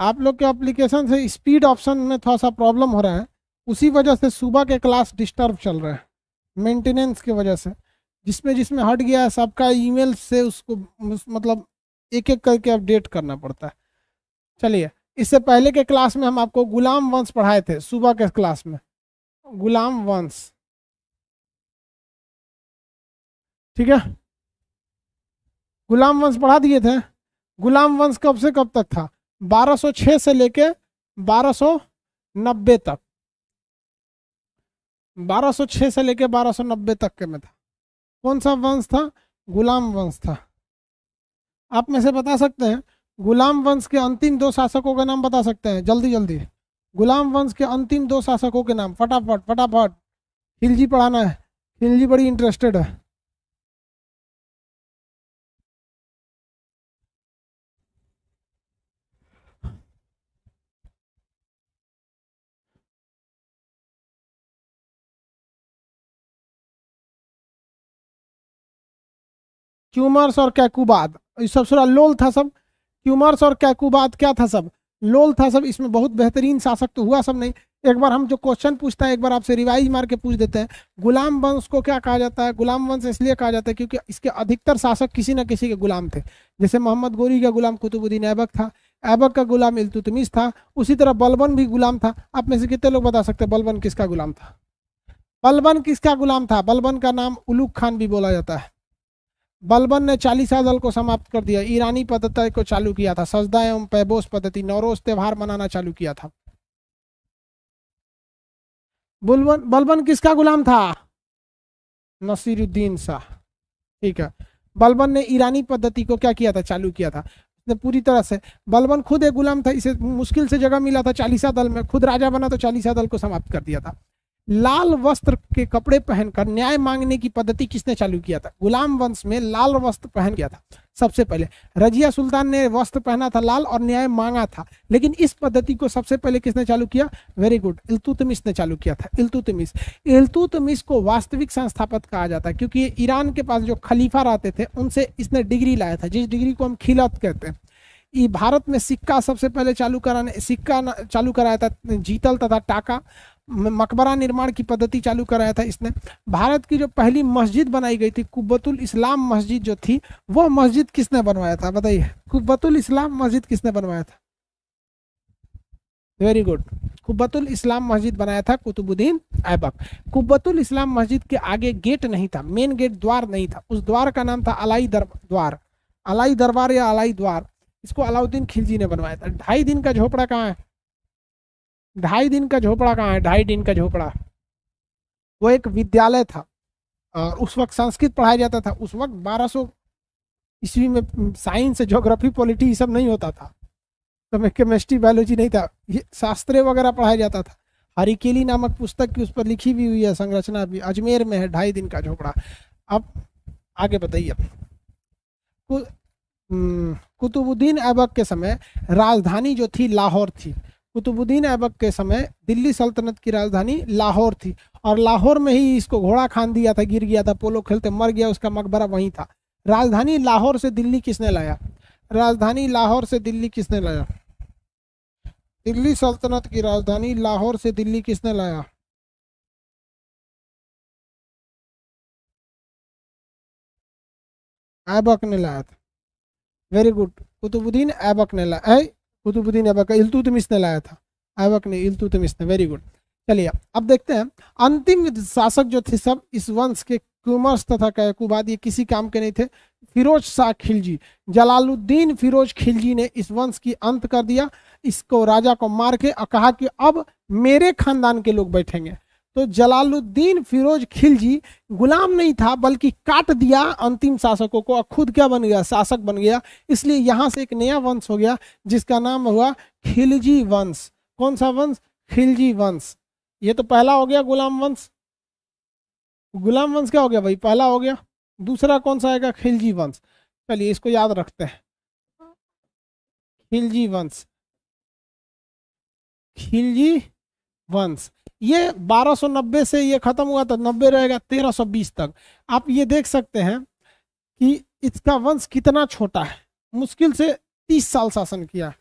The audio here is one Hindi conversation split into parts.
आप लोग के एप्लीकेशन से स्पीड ऑप्शन में थोड़ा सा प्रॉब्लम हो रहा है उसी वजह से सुबह के क्लास डिस्टर्ब चल रहे हैं मेंटेनेंस की वजह से जिसमें जिसमें हट गया है सबका ईमेल से उसको मतलब एक एक करके अपडेट करना पड़ता है चलिए इससे पहले के क्लास में हम आपको गुलाम वंश पढ़ाए थे सुबह के क्लास में गुलाम वंश ठीक है गुलाम वंश पढ़ा दिए थे गुलाम वंश कब से कब तक था 1206 से लेके 1290 तक 1206 से लेके 1290 तक के में था कौन सा वंश था गुलाम वंश था आप में से बता सकते हैं गुलाम वंश के अंतिम दो शासकों के नाम बता सकते हैं जल्दी जल्दी गुलाम वंश के अंतिम दो शासकों के नाम फटाफट फटाफट हिलजी पढ़ाना है हिलजी बड़ी इंटरेस्टेड है क्यूमर्स और कैकूबाद सब सुना लोल था सब क्यूमर्स और कैकूबाद क्या था सब लोल था सब इसमें बहुत बेहतरीन शासक तो हुआ सब नहीं एक बार हम जो क्वेश्चन पूछता है एक बार आपसे रिवाइज मार के पूछ देते हैं गुलाम वंश को क्या कहा जाता है गुलाम वंश इसलिए कहा जाता है क्योंकि इसके अधिकतर शासक किसी न किसी के गुलाम थे जैसे मोहम्मद गोरी का गुलाम कुतुबुद्दीन ऐबक था ऐबक का गुलाम इल्तुतमिस था उसी तरह बलबन भी गुलाम था आप में से कितने लोग बता सकते हैं बलबन किसका गुलाम था बलबन किसका गुलाम था बलबन का नाम उलूक खान भी बोला जाता है बलबन ने चालीसा दल को समाप्त कर दिया ईरानी पद्धति को चालू किया था सजदा एवं पैबोस पद्धति नौरोज त्यौहार मनाना चालू किया था बुलबन बलबन किसका गुलाम था नसीरुद्दीन शाह ठीक है बलबन ने ईरानी पद्धति को क्या किया था चालू किया था उसने पूरी तरह से बलबन खुद एक गुलाम था इसे मुश्किल से जगह मिला था चालीसा दल में खुद राजा बना तो चालीसा दल को समाप्त कर दिया था लाल वस्त्र के कपड़े पहनकर न्याय मांगने की पद्धति किसने चालू किया था गुलाम वंश में लाल वस्त्र पहन गया था सबसे पहले रजिया सुल्तान ने वस्त्र पहना था लाल और न्याय मांगा था लेकिन इस पद्धति को सबसे पहले किसने चालू किया वेरी गुड इल्तुतमिस ने चालू किया था इलतुतमिश इल्तुतमिस को वास्तविक संस्थापक कहा जाता है क्योंकि ईरान के पास जो खलीफा रहते थे उनसे इसने डिग्री लाया था जिस डिग्री को हम खिलत कहते हैं भारत में सिक्का सबसे पहले चालू कराने सिक्का चालू कराया था जीतल तथा टाका मकबरा निर्माण की पद्धति चालू कराया था इसने भारत की जो पहली मस्जिद बनाई गई थी कुब्बतुल इस्लाम मस्जिद जो थी वह मस्जिद किसने बनवाया था बताइए कुब्बतुल इस्लाम मस्जिद किसने बनवाया था वेरी गुड कुब्बतुल इस्लाम मस्जिद बनाया था कुतुबुद्दीन ऐबक कुब्बतुल इस्लाम मस्जिद के आगे गेट नहीं था मेन गेट द्वार नहीं था उस द्वार का नाम था अलाई दर द्वार अलाई दरबार या अलाई द्वार इसको अलाउद्दीन खिलजी ने बनवाया था ढाई दिन का झोपड़ा कहाँ है ढाई दिन का झोपड़ा कहाँ है ढाई दिन का झोपड़ा वो एक विद्यालय था और उस वक्त संस्कृत पढ़ाया जाता था उस वक्त 1200 ईस्वी में साइंस ज्योग्राफी पॉलिटी ये सब नहीं होता था तो मैं केमिस्ट्री बायोलॉजी नहीं था ये शास्त्र वगैरह पढ़ाया जाता था हरिकेली नामक पुस्तक की उस पर लिखी भी हुई है संरचना भी अजमेर में है ढाई दिन का झोपड़ा अब आगे बताइए कुतुबुद्दीन ऐबक के समय राजधानी जो थी लाहौर थी कुतुबुद्दीन ऐबक के समय दिल्ली सल्तनत की राजधानी लाहौर थी और लाहौर में ही इसको घोड़ा खान दिया था गिर गया था पोलो खेलते मर गया उसका मकबरा वहीं था राजधानी लाहौर से दिल्ली किसने लाया राजधानी लाहौर से दिल्ली किसने लाया दिल्ली सल्तनत की राजधानी लाहौर से दिल्ली किसने लाया ऐबक ने लाया था वेरी गुड कुतुबुद्दीन ऐबक ने लाया कुतुबुद्दीन ऐबक इल्तुतमिश ने लाया था ऐबक ने इल्तुतमिश ने वेरी गुड चलिए अब देखते हैं अंतिम शासक जो थे सब इस वंश के कुमर्स तथा कैकुबाद ये किसी काम के नहीं थे फिरोज शाह खिलजी जलालुद्दीन फिरोज खिलजी ने इस वंश की अंत कर दिया इसको राजा को मार के और कहा कि अब मेरे खानदान के लोग बैठेंगे तो जलालुद्दीन फिरोज खिलजी गुलाम नहीं था बल्कि काट दिया अंतिम शासकों को और खुद क्या बन गया शासक बन गया इसलिए यहाँ से एक नया वंश हो गया जिसका नाम हुआ खिलजी वंश कौन सा वंश खिलजी वंश ये तो पहला हो गया गुलाम वंश गुलाम वंश क्या हो गया भाई पहला हो गया दूसरा कौन सा आएगा खिलजी वंश चलिए इसको याद रखते हैं खिलजी वंश खिलजी वंश ये 1290 से ये ख़त्म हुआ तो नब्बे रहेगा 1320 तक आप ये देख सकते हैं कि इसका वंश कितना छोटा है मुश्किल से 30 साल शासन किया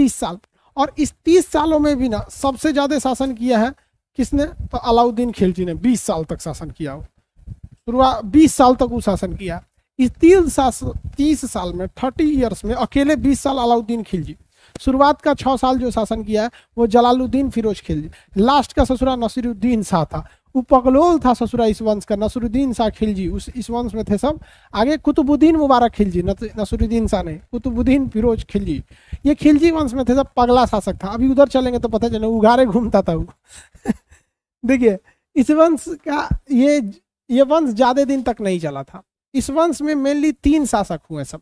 30 साल और इस 30 सालों में भी ना सबसे ज़्यादा शासन किया है किसने तो अलाउद्दीन खिलजी ने 20 साल तक शासन किया शुरुआत 20 साल तक वो शासन किया इस तीस साल तीस साल में थर्टी ईयर्स में अकेले बीस साल अलाउद्दीन खिलजी शुरुआत का छः साल जो शासन किया है वो जलालुद्दीन फिरोज खिलजी लास्ट का ससुरा नसीरुद्दीन शाह था वो पगलोल था ससुरा इस वंश का नसरुद्दीन शाह खिलजी उस इस वंश में थे सब आगे कुतुबुद्दीन मुबारक खिलजी नसरुद्दीन शाह ने कुतुबुद्दीन फिरोज खिलजी ये खिलजी वंश में थे सब पगला शासक था अभी उधर चलेंगे तो पता चले उघारे घूमता था वो देखिए इस वंश का ये ये वंश ज़्यादा दिन तक नहीं चला था इस वंश में मेनली तीन शासक हुए सब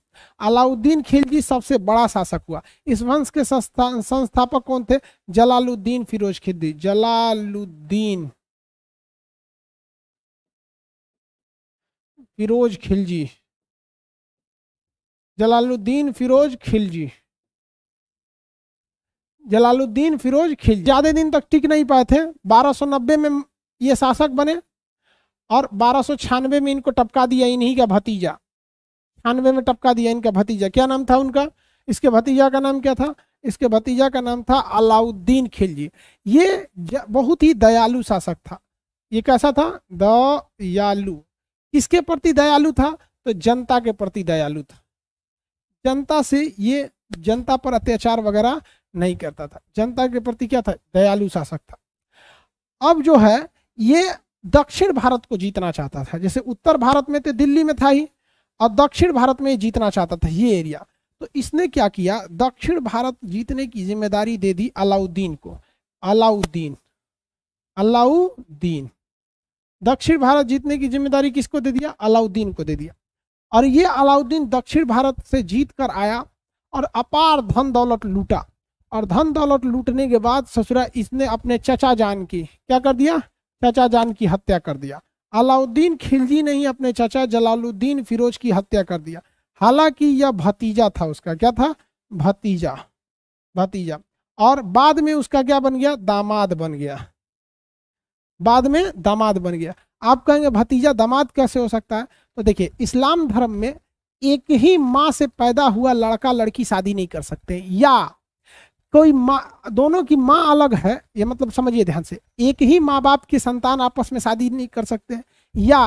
अलाउद्दीन खिलजी सबसे बड़ा शासक हुआ इस वंश के संस्थापक कौन थे जलालुद्दीन फिरोज खिलजी जलालुद्दीन फिरोज खिलजी जलालुद्दीन फिरोज खिलजी जलालुद्दीन फिरोज खिलजी ज्यादा दिन तक टिक नहीं पाए थे 1290 में ये शासक बने और बारह में इनको टपका दिया इन्हीं का भतीजा छियानवे में टपका दिया इनका भतीजा क्या नाम था उनका इसके भतीजा का नाम क्या था इसके भतीजा का नाम था अलाउद्दीन खिलजी ये बहुत ही दयालु शासक था ये कैसा था दयालु किसके प्रति दयालु था तो जनता के प्रति दयालु था जनता से ये जनता पर अत्याचार वगैरह नहीं करता था जनता के प्रति क्या था दयालु शासक था अब जो है ये दक्षिण भारत को जीतना चाहता था जैसे उत्तर भारत में तो दिल्ली में था ही और दक्षिण भारत में जीतना चाहता था ये एरिया तो इसने क्या किया दक्षिण भारत जीतने की जिम्मेदारी दे दी अलाउद्दीन को अलाउद्दीन अलाउद्दीन दक्षिण भारत जीतने की जिम्मेदारी किसको दे दिया अलाउद्दीन को दे दिया और ये अलाउद्दीन दक्षिण भारत से जीत कर आया और अपार धन दौलत लूटा और धन दौलत लूटने के बाद ससुरा इसने अपने चचा जान की क्या कर दिया चाचा जान की हत्या कर दिया अलाउद्दीन खिलजी ने ही अपने चाचा जलालुद्दीन फिरोज की हत्या कर दिया हालांकि यह भतीजा था उसका क्या था भतीजा भतीजा और बाद में उसका क्या बन गया दामाद बन गया बाद में दामाद बन गया आप कहेंगे भतीजा दामाद कैसे हो सकता है तो देखिए इस्लाम धर्म में एक ही माँ से पैदा हुआ लड़का लड़की शादी नहीं कर सकते या कोई माँ दोनों की माँ अलग है ये मतलब समझिए ध्यान से एक ही माँ बाप की संतान आपस में शादी नहीं कर सकते या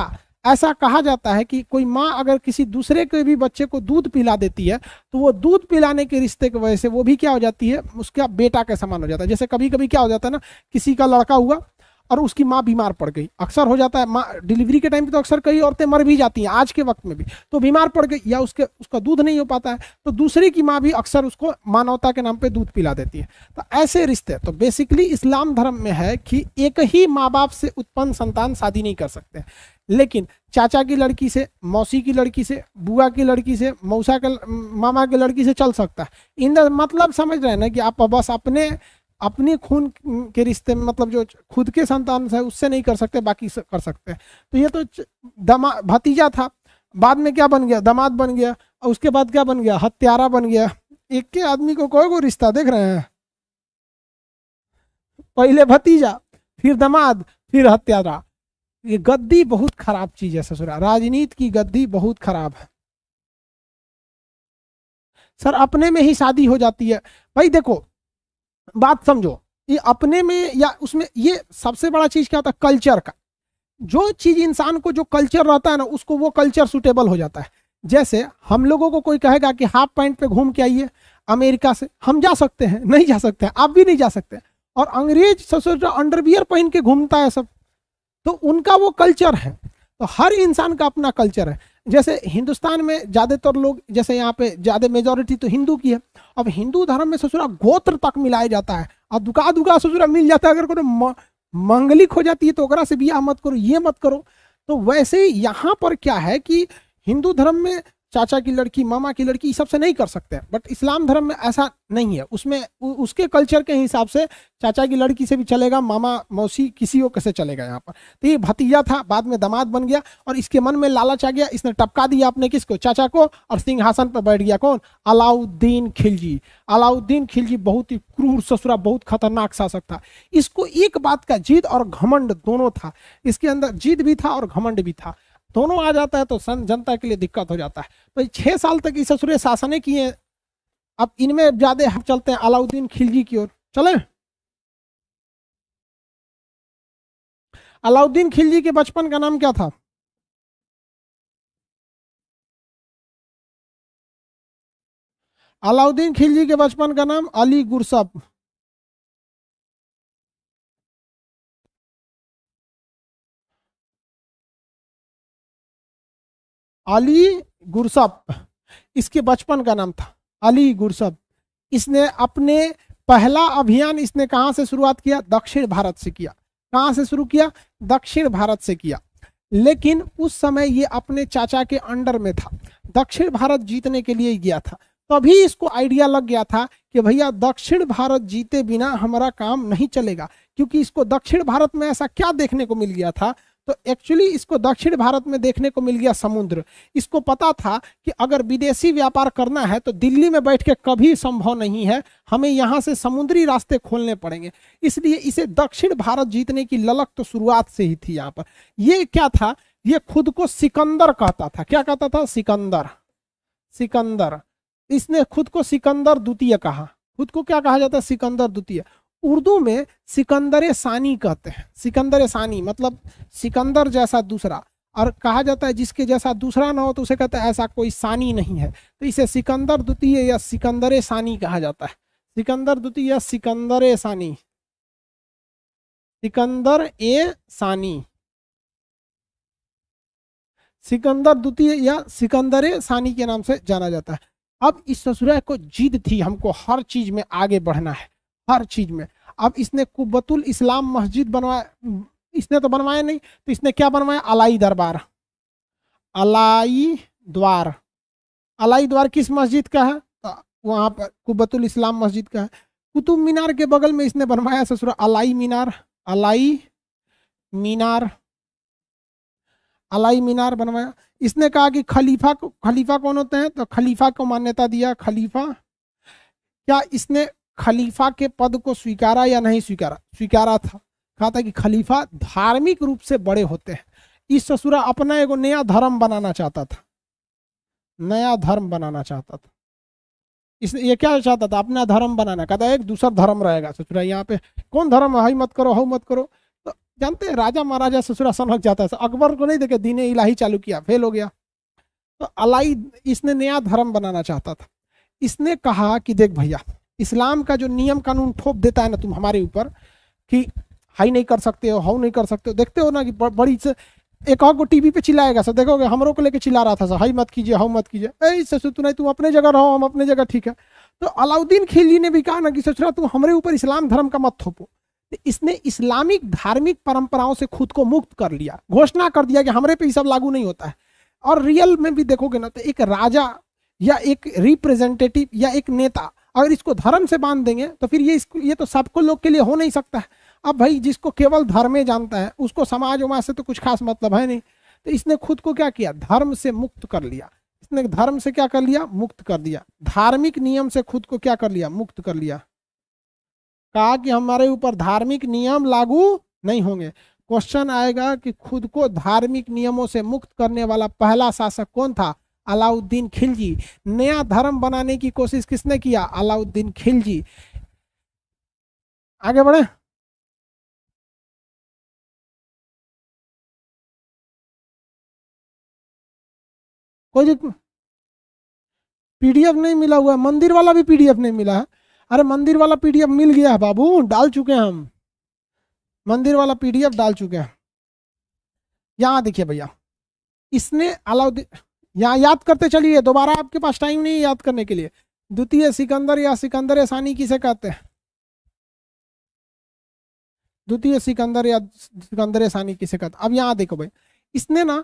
ऐसा कहा जाता है कि कोई माँ अगर किसी दूसरे के भी बच्चे को दूध पिला देती है तो वो दूध पिलाने के रिश्ते की वजह से वो भी क्या हो जाती है उसका बेटा के समान हो जाता है जैसे कभी कभी क्या हो जाता है ना किसी का लड़का हुआ और उसकी माँ बीमार पड़ गई अक्सर हो जाता है माँ डिलीवरी के टाइम पे तो अक्सर कई औरतें मर भी जाती हैं आज के वक्त में भी तो बीमार पड़ गई या उसके उसका दूध नहीं हो पाता है तो दूसरे की माँ भी अक्सर उसको मानवता के नाम पर दूध पिला देती है तो ऐसे रिश्ते तो बेसिकली इस्लाम धर्म में है कि एक ही माँ बाप से उत्पन्न संतान शादी नहीं कर सकते लेकिन चाचा की लड़की से मौसी की लड़की से बुआ की लड़की से मौसा के मामा की लड़की से चल सकता है इन मतलब समझ रहे हैं ना कि आप बस अपने अपने खून के रिश्ते में मतलब जो खुद के संतान है उससे नहीं कर सकते बाकी कर सकते हैं तो ये तो दमा भतीजा था बाद में क्या बन गया दामाद बन गया और उसके बाद क्या बन गया हत्यारा बन गया एक के आदमी को कोई को रिश्ता देख रहे हैं पहले भतीजा फिर दामाद फिर हत्यारा ये गद्दी बहुत खराब चीज है ससुरा राजनीति की गद्दी बहुत खराब है सर अपने में ही शादी हो जाती है भाई देखो बात समझो ये अपने में या उसमें ये सबसे बड़ा चीज क्या होता है कल्चर का जो चीज इंसान को जो कल्चर रहता है ना उसको वो कल्चर सुटेबल हो जाता है जैसे हम लोगों को कोई कहेगा कि हाफ पैंट पे घूम के आइए अमेरिका से हम जा सकते हैं नहीं जा सकते हैं आप भी नहीं जा सकते और अंग्रेज सबसे जो अंडरवियर पहन के घूमता है सब तो उनका वो कल्चर है तो हर इंसान का अपना कल्चर है जैसे हिंदुस्तान में ज़्यादातर लोग जैसे यहाँ पे ज़्यादा मेजोरिटी तो हिंदू की है अब हिंदू धर्म में ससुरा गोत्र तक मिलाया जाता है और दुका दुका ससुरा मिल जाता है अगर कोई मंगलिक हो जाती है तो ओकरा से बियाह मत करो ये मत करो तो वैसे यहाँ पर क्या है कि हिंदू धर्म में चाचा की लड़की मामा की लड़की सबसे नहीं कर सकते बट इस्लाम धर्म में ऐसा नहीं है उसमें उसके कल्चर के हिसाब से चाचा की लड़की से भी चलेगा मामा मौसी किसी को कैसे चलेगा यहाँ पर तो ये भतीजा था बाद में दामाद बन गया और इसके मन में लालच आ गया इसने टपका दिया अपने किसको चाचा को और सिंहासन पर बैठ गया कौन अलाउद्दीन खिलजी अलाउद्दीन खिलजी बहुत ही क्रूर ससुरा बहुत खतरनाक शासक था इसको एक बात का जिद और घमंड दोनों था इसके अंदर जीत भी था और घमंड भी था दोनों आ जाता है तो जनता के लिए दिक्कत हो जाता है तो छह साल तक इस ससुरे शासने किए अब इनमें ज्यादा हम चलते हैं अलाउद्दीन खिलजी की ओर चले अलाउद्दीन खिलजी के बचपन का नाम क्या था अलाउद्दीन खिलजी के बचपन का नाम अली गुरसब अली गुरसब इसके बचपन का नाम था अली गुरसब इसने अपने पहला अभियान इसने कहाँ से शुरुआत किया दक्षिण भारत से किया कहाँ से शुरू किया दक्षिण भारत से किया लेकिन उस समय ये अपने चाचा के अंडर में था दक्षिण भारत जीतने के लिए गया था तभी इसको आइडिया लग गया था कि भैया दक्षिण भारत जीते बिना हमारा काम नहीं चलेगा क्योंकि इसको दक्षिण भारत में ऐसा क्या देखने को मिल गया था तो एक्चुअली इसको दक्षिण भारत में देखने को मिल गया समुद्र इसको पता था कि अगर विदेशी व्यापार करना है तो दिल्ली में बैठ के कभी संभव नहीं है हमें यहाँ से समुद्री रास्ते खोलने पड़ेंगे इसलिए इसे दक्षिण भारत जीतने की ललक तो शुरुआत से ही थी यहाँ पर ये क्या था ये खुद को सिकंदर कहता था क्या कहता था सिकंदर सिकंदर इसने खुद को सिकंदर द्वितीय कहा खुद को क्या कहा जाता है सिकंदर द्वितीय उर्दू में सिकंदर सानी कहते हैं सिकंदर सानी मतलब सिकंदर जैसा दूसरा और कहा जाता है जिसके जैसा दूसरा ना हो तो उसे कहते हैं ऐसा कोई सानी नहीं है तो इसे सिकंदर द्वितीय या सिकंदर सानी कहा जाता है सिकंदर द्वितीय या सिकंदर सानी सिकंदर ए सानी सिकंदर द्वितीय या सिकंदर सानी के नाम से जाना जाता है अब इस ससुराल को जीद थी हमको हर चीज में आगे बढ़ना है हर चीज में अब इसने कुबतुल इस्लाम मस्जिद बनवाया इसने तो बनवाया नहीं तो इसने क्या बनवाया अलाई दरबार अलाई द्वार अलाई द्वार किस मस्जिद का है तो वहाँ पर कुबतुल इस्लाम मस्जिद का है कुतुब मीनार के बगल में इसने बनवाया ससुर अलाई मीनार अलाई मीनार अलाई मीनार बनवाया इसने कहा कि खलीफा खलीफा कौन होते हैं तो खलीफा को मान्यता दिया खलीफा क्या इसने खलीफा के पद को स्वीकारा या नहीं स्वीकारा स्वीकारा था कहा था कि खलीफा धार्मिक रूप से बड़े होते हैं इस ससुरा अपना एगो नया धर्म बनाना चाहता था नया धर्म बनाना चाहता था इसने ये क्या चाहता था अपना धर्म बनाना कहता एक दूसरा धर्म रहेगा ससुरा यहाँ पे कौन धर्म हाई मत करो हाउ मत करो तो जानते हैं राजा महाराजा ससुरा सनहक जाता है अकबर को नहीं देखे दीने इलाही चालू किया फेल हो गया तो अलाई इसने नया धर्म बनाना चाहता था इसने कहा कि देख भैया इस्लाम का जो नियम कानून ठोप देता है ना तुम हमारे ऊपर कि हाई नहीं कर सकते हो हाउ नहीं कर सकते हो देखते हो ना कि बड़ी से एक और को टीवी पे चिल्लाएगा सर देखोगे हमरों को लेके चिल्ला रहा था सर हाई मत कीजिए हाउ मत कीजिए ऐ ससुर तू नहीं तुम अपने जगह रहो हम अपने जगह ठीक है तो अलाउद्दीन खिलजी ने भी कहा ना कि ससुरा तुम हमारे ऊपर इस्लाम धर्म का मत थोपो तो इसने इस्लामिक धार्मिक परंपराओं से खुद को मुक्त कर लिया घोषणा कर दिया कि हमारे पे सब लागू नहीं होता है और रियल में भी देखोगे ना तो एक राजा या एक रिप्रेजेंटेटिव या एक नेता अगर इसको धर्म से बांध देंगे तो फिर ये इसको ये तो सबको लोग के लिए हो नहीं सकता है अब भाई जिसको केवल धर्म जानता है उसको समाज उमाज से तो कुछ खास मतलब है नहीं तो इसने खुद को क्या किया धर्म से मुक्त कर लिया इसने धर्म से क्या कर लिया मुक्त कर दिया धार्मिक नियम से खुद को क्या कर लिया मुक्त कर लिया कहा कि हमारे ऊपर धार्मिक नियम लागू नहीं होंगे क्वेश्चन आएगा कि खुद को धार्मिक नियमों से मुक्त करने वाला पहला शासक कौन था अलाउद्दीन खिलजी नया धर्म बनाने की कोशिश किसने किया अलाउद्दीन खिलजी आगे बढ़े कोई पीडीएफ नहीं मिला हुआ मंदिर वाला भी पीडीएफ नहीं मिला है अरे मंदिर वाला पीडीएफ मिल गया है बाबू डाल चुके हैं हम मंदिर वाला पीडीएफ डाल चुके हैं यहां देखिए भैया इसने अलाउद्दीन यहाँ याद करते चलिए दोबारा आपके पास टाइम नहीं याद करने के लिए द्वितीय सिकंदर या सिकंदर सानी किसे कहते हैं द्वितीय सिकंदर या सिकंदर सानी किसे कहते अब यहाँ देखो भाई इसने ना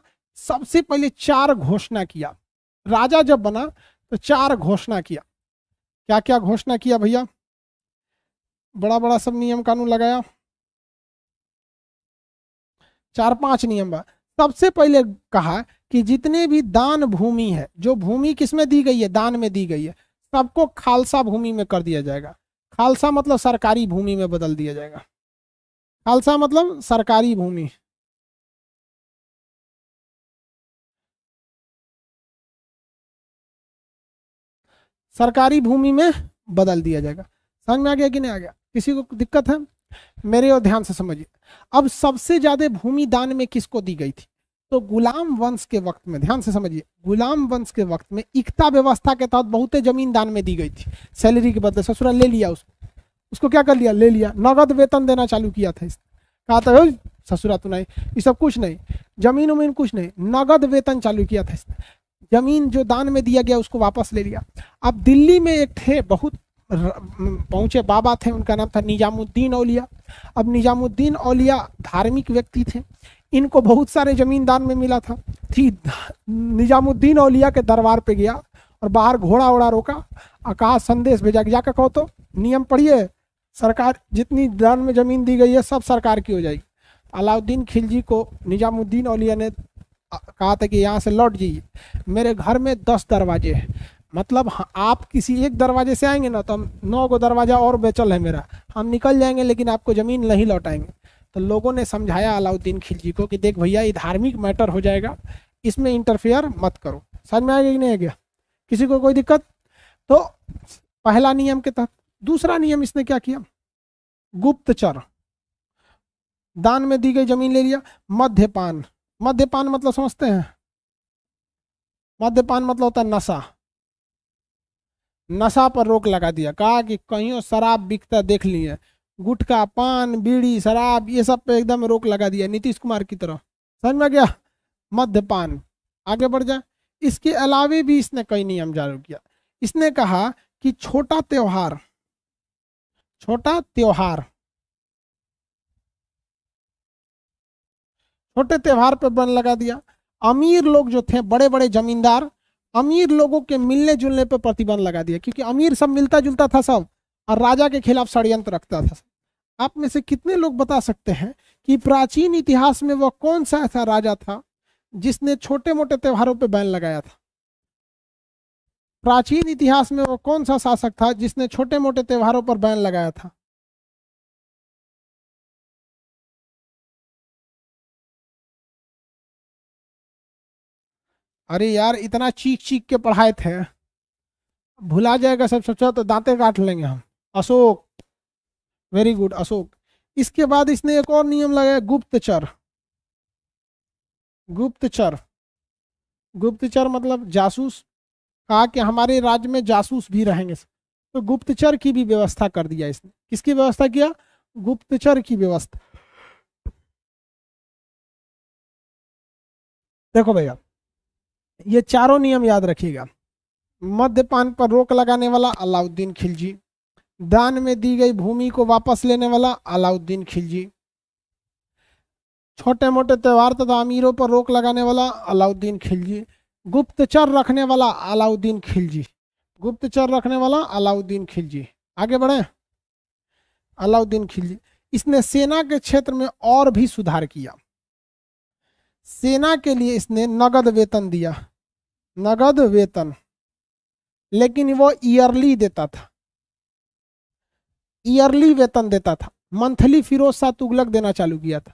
सबसे पहले चार घोषणा किया राजा जब बना तो चार घोषणा किया क्या क्या घोषणा किया भैया बड़ा बड़ा सब नियम कानून लगाया चार पांच नियम सबसे पहले कहा कि जितने भी दान भूमि है जो भूमि किसमें दी गई है दान में दी गई है सबको खालसा भूमि में कर दिया जाएगा खालसा मतलब सरकारी भूमि में बदल दिया जाएगा खालसा मतलब सरकारी भूमि सरकारी भूमि में बदल दिया जाएगा समझ में आ गया कि नहीं आ गया किसी को दिक्कत है मेरे और ध्यान से समझिए अब सबसे ज्यादा भूमि दान में किसको दी गई थी तो गुलाम वंश के वक्त में ध्यान से समझिए गुलाम वंश के वक्त में इकता व्यवस्था के तहत बहुत जमीन दान में दी गई थी सैलरी के बदले ससुराल ले लिया उसको उसको क्या कर लिया ले लिया नगद वेतन देना चालू किया था इसने कहा था ससुरा तो नहीं ये सब कुछ नहीं जमीन उमीन कुछ नहीं नगद वेतन चालू किया था इसने जमीन जो दान में दिया गया उसको वापस ले लिया अब दिल्ली में एक थे बहुत पहुंचे बाबा थे उनका नाम था निजामुद्दीन औलिया अब निजामुद्दीन औलिया धार्मिक व्यक्ति थे इनको बहुत सारे ज़मीन दान में मिला था थी निजामुद्दीन औलिया के दरबार पे गया और बाहर घोड़ा ओड़ा रोका आकाश संदेश भेजा जाकर कहो तो नियम पढ़िए सरकार जितनी दान में ज़मीन दी गई है सब सरकार की हो जाएगी अलाउद्दीन खिलजी को निजामुद्दीन औलिया ने कहा था कि यहाँ से लौट जाइए मेरे घर में दस दरवाजे हैं मतलब आप किसी एक दरवाजे से आएंगे ना तो हम नौ को दरवाज़ा और बेचल है मेरा हम निकल जाएंगे लेकिन आपको ज़मीन नहीं लौटाएंगे तो लोगों ने समझाया अलाउद्दीन खिलजी को कि देख भैया ये धार्मिक मैटर हो जाएगा इसमें इंटरफेयर मत करो समझ में आएगा कि नहीं आ गया किसी को कोई दिक्कत तो पहला नियम के तहत दूसरा नियम इसने क्या किया गुप्तचर दान में दी गई जमीन ले लिया मध्यपान मध्यपान मतलब समझते हैं मध्यपान मतलब होता है नशा नशा पर रोक लगा दिया कहा कि कहीं शराब बिकता देख लिए गुटखा पान बीड़ी शराब ये सब पे एकदम रोक लगा दिया नीतीश कुमार की तरह समझ में गया मध्यपान आगे बढ़ जाए इसके अलावे भी इसने कई नियम जारी किया इसने कहा कि छोटा त्योहार छोटा त्योहार छोटे त्योहार पे बन लगा दिया अमीर लोग जो थे बड़े बड़े जमींदार अमीर लोगों के मिलने जुलने पर प्रतिबंध लगा दिया क्योंकि अमीर सब मिलता जुलता था सब और राजा के खिलाफ षडयंत्र रखता था आप में से कितने लोग बता सकते हैं कि प्राचीन इतिहास में वह कौन सा ऐसा राजा था जिसने छोटे मोटे त्योहारों पर बैन लगाया था प्राचीन इतिहास में वह कौन सा शासक था जिसने छोटे मोटे त्योहारों पर बैन लगाया था अरे यार इतना चीख चीख के पढ़ाए थे भुला जाएगा सब सोचा तो दांते काट लेंगे हम अशोक वेरी गुड अशोक इसके बाद इसने एक और नियम लगाया गुप्तचर गुप्तचर गुप्तचर मतलब जासूस कहा कि हमारे राज्य में जासूस भी रहेंगे तो गुप्तचर की भी व्यवस्था कर दिया इसने किसकी व्यवस्था किया गुप्तचर की व्यवस्था देखो भैया ये चारों नियम याद रखिएगा मद्यपान पर रोक लगाने वाला अलाउद्दीन खिलजी दान में दी गई भूमि को वापस लेने वाला अलाउद्दीन खिलजी छोटे मोटे त्यौहार तथा अमीरों पर रोक लगाने वाला अलाउद्दीन खिलजी गुप्तचर रखने वाला अलाउद्दीन खिलजी गुप्तचर रखने वाला अलाउद्दीन खिलजी आगे बढ़े अलाउद्दीन खिलजी इसने सेना के क्षेत्र में और भी सुधार किया सेना के लिए इसने नगद वेतन दिया नगद वेतन लेकिन वो ईयरली देता था ईयरली वेतन देता था मंथली फिरोज शाह तुगलक देना चालू किया था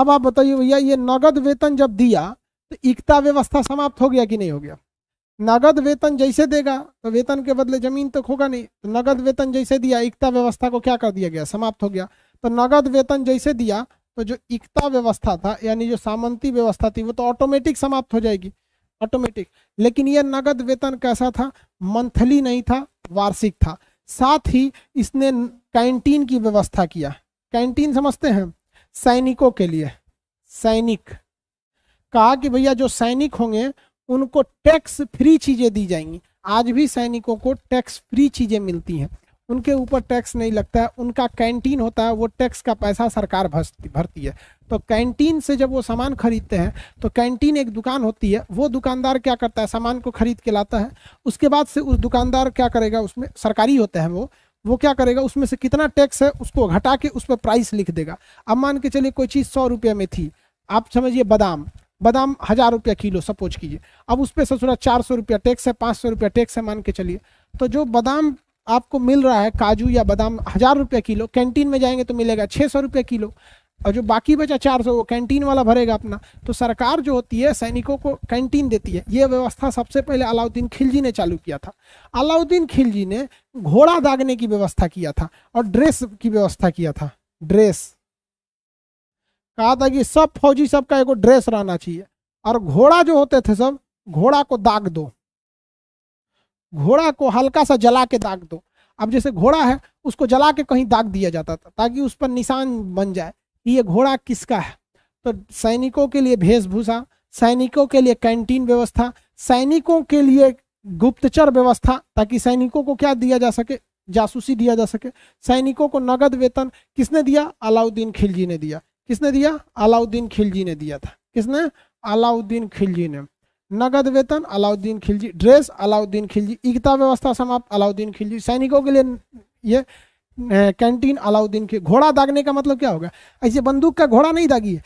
अब आप बताइए भैया ये नगद वेतन जब दिया तो एकता व्यवस्था समाप्त हो गया कि नहीं हो गया नगद वेतन जैसे देगा तो वेतन के बदले जमीन तो होगा नहीं तो नगद वेतन जैसे दिया एकता व्यवस्था को क्या कर दिया गया समाप्त हो गया तो नगद वेतन जैसे दिया तो जो एकता व्यवस्था था यानी जो सामंती व्यवस्था थी वो तो ऑटोमेटिक समाप्त हो जाएगी ऑटोमेटिक लेकिन यह नगद वेतन कैसा था मंथली नहीं था वार्षिक था साथ ही इसने कैंटीन की व्यवस्था किया कैंटीन समझते हैं सैनिकों के लिए सैनिक कहा कि भैया जो सैनिक होंगे उनको टैक्स फ्री चीज़ें दी जाएंगी आज भी सैनिकों को टैक्स फ्री चीज़ें मिलती हैं उनके ऊपर टैक्स नहीं लगता है उनका कैंटीन होता है वो टैक्स का पैसा सरकार भरती है तो कैंटीन से जब वो सामान खरीदते हैं तो कैंटीन एक दुकान होती है वो दुकानदार क्या करता है सामान को खरीद के लाता है उसके बाद से उस दुकानदार क्या करेगा उसमें सरकारी होते हैं वो वो क्या करेगा उसमें से कितना टैक्स है उसको घटा के उस पर प्राइस लिख देगा अब मान के चलिए कोई चीज़ सौ रुपये में थी आप समझिए बादाम बादाम हज़ार रुपये किलो सपोज कीजिए अब उस पर ससुरा चार सौ रुपया टैक्स है पाँच सौ रुपया टैक्स है मान के चलिए तो जो बादाम आपको मिल रहा है काजू या बादाम हज़ार रुपये किलो कैंटीन में जाएंगे तो मिलेगा छः सौ रुपये किलो और जो बाकी बचा चार सौ वो कैंटीन वाला भरेगा अपना तो सरकार जो होती है सैनिकों को कैंटीन देती है ये व्यवस्था सबसे पहले अलाउद्दीन खिलजी ने चालू किया था अलाउद्दीन खिलजी ने घोड़ा दागने की व्यवस्था किया था और ड्रेस की व्यवस्था किया था ड्रेस कहा था कि सब फौजी सबका एगो ड्रेस रहना चाहिए और घोड़ा जो होते थे सब घोड़ा को दाग दो घोड़ा को हल्का सा जला के दाग दो अब जैसे घोड़ा है उसको जला के कहीं दाग दिया जाता था ताकि उस पर निशान बन जाए कि ये घोड़ा किसका है तो सैनिकों के लिए वेशभूषा सैनिकों के लिए कैंटीन व्यवस्था सैनिकों के लिए गुप्तचर व्यवस्था ताकि सैनिकों को क्या दिया जा सके जासूसी दिया जा सके सैनिकों को नगद वेतन किसने दिया अलाउद्दीन खिलजी ने दिया किसने दिया अलाउद्दीन खिलजी ने दिया था किसने अलाउद्दीन खिलजी ने नगद वेतन अलाउद्दीन खिलजी ड्रेस अलाउद्दीन खिलजी इकता व्यवस्था समाप्त अलाउद्दीन खिलजी सैनिकों के लिए ये कैंटीन अलाउद्दीन के घोड़ा दागने का मतलब क्या होगा ऐसे बंदूक का घोड़ा नहीं दागी है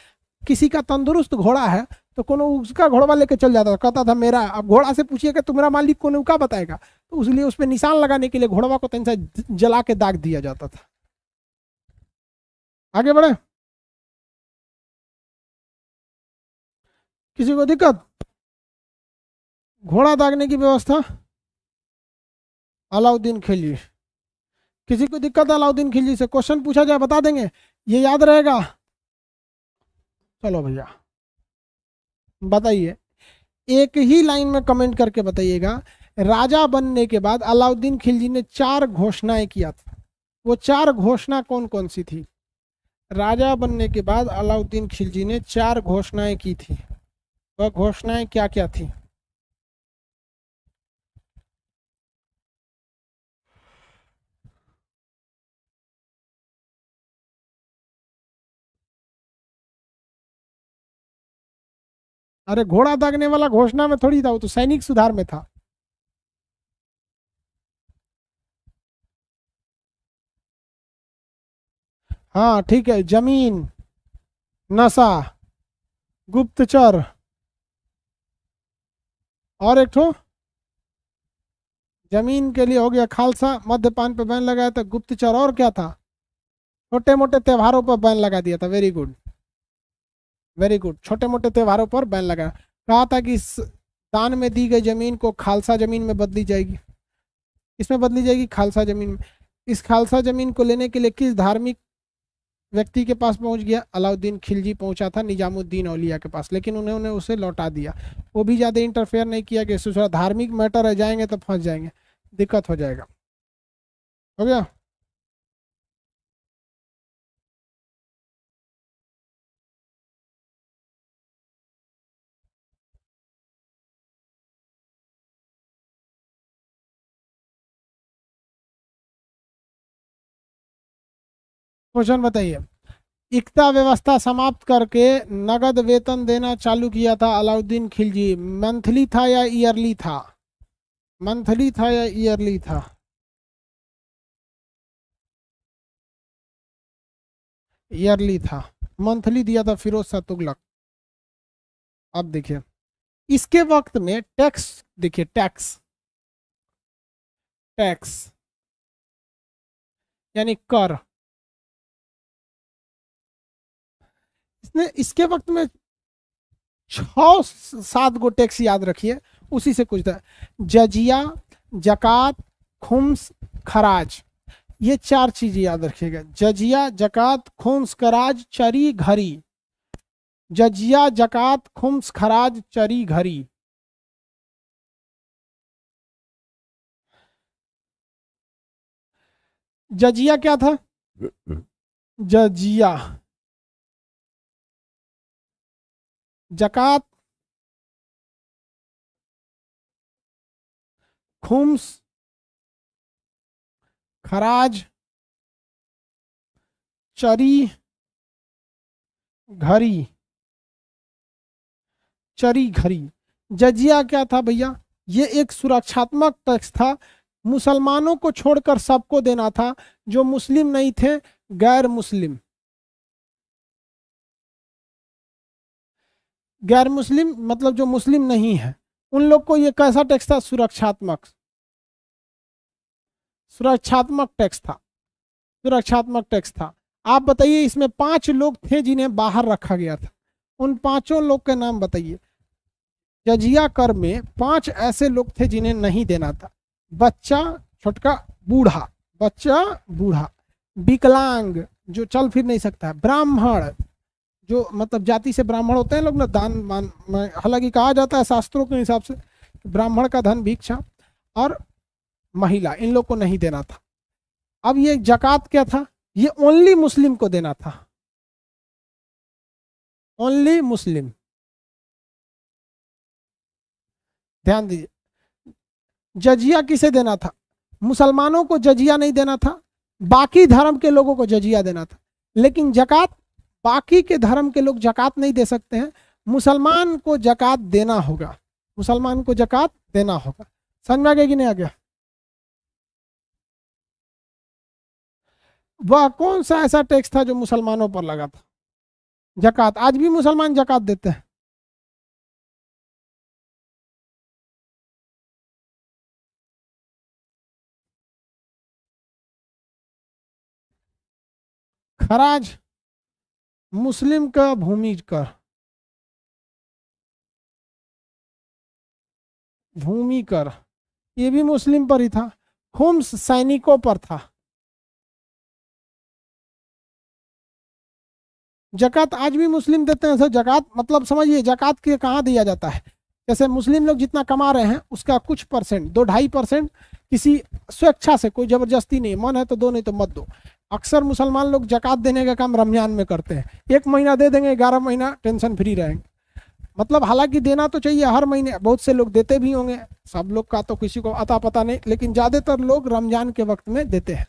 किसी का तंदुरुस्त घोड़ा है तो कोनो उसका घोड़वा लेके चल जाता था कहता था मेरा अब घोड़ा से पूछिएगा तुम्हारा मालिक कौन उका बताएगा तो उसलिए उस पर निशान लगाने के लिए घोड़वा को सा जला के दाग दिया जाता था आगे बढ़े किसी को दिक्कत घोड़ा दागने की व्यवस्था अलाउद्दीन खिलजी किसी को दिक्कत है अलाउद्दीन खिलजी से क्वेश्चन पूछा जाए बता देंगे ये याद रहेगा चलो भैया बताइए एक ही लाइन में कमेंट करके बताइएगा राजा बनने के बाद अलाउद्दीन खिलजी ने चार घोषणाएं किया था वो चार घोषणा कौन कौन सी थी राजा बनने के बाद अलाउद्दीन खिलजी ने चार घोषणाएं की थी वह घोषणाएं क्या क्या थी अरे घोड़ा दागने वाला घोषणा में थोड़ी था वो तो सैनिक सुधार में था हाँ ठीक है जमीन नशा गुप्तचर और एक ठो जमीन के लिए हो गया खालसा मध्यपान पे बैन लगाया था गुप्तचर और क्या था छोटे मोटे त्योहारों पर बैन लगा दिया था वेरी गुड वेरी गुड छोटे मोटे त्योहारों पर बैन लगा कहा था कि इस दान में दी गई जमीन को खालसा जमीन में बदली जाएगी इसमें बदली जाएगी खालसा जमीन में इस खालसा जमीन को लेने के लिए किस धार्मिक व्यक्ति के पास पहुंच गया अलाउद्दीन खिलजी पहुंचा था निजामुद्दीन औलिया के पास लेकिन उन्होंने उसे लौटा दिया वो भी ज़्यादा इंटरफेयर नहीं किया कि धार्मिक मैटर रह जाएंगे तो फंस जाएंगे दिक्कत हो जाएगा हो गया क्वेश्चन बताइए इकता व्यवस्था समाप्त करके नगद वेतन देना चालू किया था अलाउद्दीन खिलजी मंथली था या ईयरली था मंथली था या ईयरली था ईयरली था मंथली दिया था फिरोज शाह तुगलक अब देखिए इसके वक्त में टैक्स देखिए टैक्स टैक्स यानी कर इसने इसके वक्त में छ सात गो टैक्स याद रखिए उसी से कुछ था जजिया जक़ात खुम्स खराज ये चार चीज़ें याद रखिएगा जजिया जक़ात खुम्स खराज चरी घरी जजिया जक़ात खुम्स खराज चरी घरी जजिया क्या था जजिया जक़ात खुम्स खराज चरी घरी चरी घरी जजिया क्या था भैया ये एक सुरक्षात्मक टैक्स था मुसलमानों को छोड़कर सबको देना था जो मुस्लिम नहीं थे गैर मुस्लिम गैर मुस्लिम मतलब जो मुस्लिम नहीं है उन लोग को ये कैसा टैक्स था सुरक्षात्मक सुरक्षात्मक टैक्स था सुरक्षात्मक टैक्स था आप बताइए इसमें पांच लोग थे जिन्हें बाहर रखा गया था उन पांचों लोग के नाम बताइए जजिया कर में पांच ऐसे लोग थे जिन्हें नहीं देना था बच्चा छोटका बूढ़ा बच्चा बूढ़ा विकलांग जो चल फिर नहीं सकता ब्राह्मण जो मतलब जाति से ब्राह्मण होते हैं लोग ना दान मान हालांकि कहा जाता है शास्त्रों के हिसाब से ब्राह्मण का धन भिक्षा और महिला इन लोग को नहीं देना था अब ये जक़ात क्या था ये ओनली मुस्लिम को देना था ओनली मुस्लिम ध्यान दीजिए जजिया किसे देना था मुसलमानों को जजिया नहीं देना था बाकी धर्म के लोगों को जजिया देना था लेकिन जक़ात बाकी के धर्म के लोग जक़ात नहीं दे सकते हैं मुसलमान को जक़ात देना होगा मुसलमान को जक़ात देना होगा समझ में आ गया कि नहीं आ गया वह कौन सा ऐसा टैक्स था जो मुसलमानों पर लगा था जकत आज भी मुसलमान जक़ात देते हैं खराज मुस्लिम का भूमि कर भूमि कर ये भी मुस्लिम पर ही था खुम्स सैनिकों पर था जकात आज भी मुस्लिम देते हैं सर जकात मतलब समझिए जकात के कहाँ दिया जाता है जैसे मुस्लिम लोग जितना कमा रहे हैं उसका कुछ परसेंट दो ढाई परसेंट किसी स्वेच्छा से कोई जबरदस्ती नहीं मन है तो दो नहीं तो मत दो अक्सर मुसलमान लोग जक़ात देने का काम रमज़ान में करते हैं एक महीना दे देंगे ग्यारह महीना टेंशन फ्री रहेंगे मतलब हालांकि देना तो चाहिए हर महीने बहुत से लोग देते भी होंगे सब लोग का तो किसी को अता पता नहीं लेकिन ज़्यादातर लोग रमज़ान के वक्त में देते हैं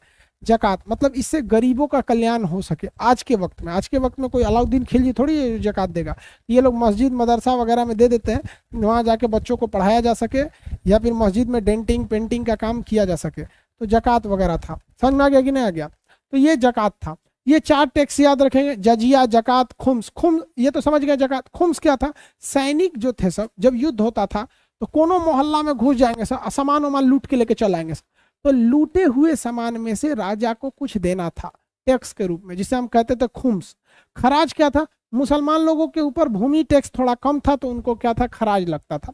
जक़ात मतलब इससे गरीबों का कल्याण हो सके आज के वक्त में आज के वक्त में कोई अलाउद्दीन खिलजी थोड़ी जक़ात देगा ये लोग मस्जिद मदरसा वगैरह में दे देते हैं वहाँ जाके बच्चों को पढ़ाया जा सके या फिर मस्जिद में डेंटिंग पेंटिंग का काम किया जा सके तो जक़ात वगैरह था समझ में आ गया कि नहीं आ गया तो ये जक़ात था ये चार टैक्स याद रखेंगे जजिया जक़ात खुम्स खुम ये तो समझ गए जक़ात खुम्स क्या था सैनिक जो थे सब जब युद्ध होता था तो कोनो मोहल्ला में घुस जाएंगे सर सामान उमान लूट के लेके चल आएंगे सर तो लूटे हुए सामान में से राजा को कुछ देना था टैक्स के रूप में जिसे हम कहते थे खुम्स खराज क्या था मुसलमान लोगों के ऊपर भूमि टैक्स थोड़ा कम था तो उनको क्या था खराज लगता था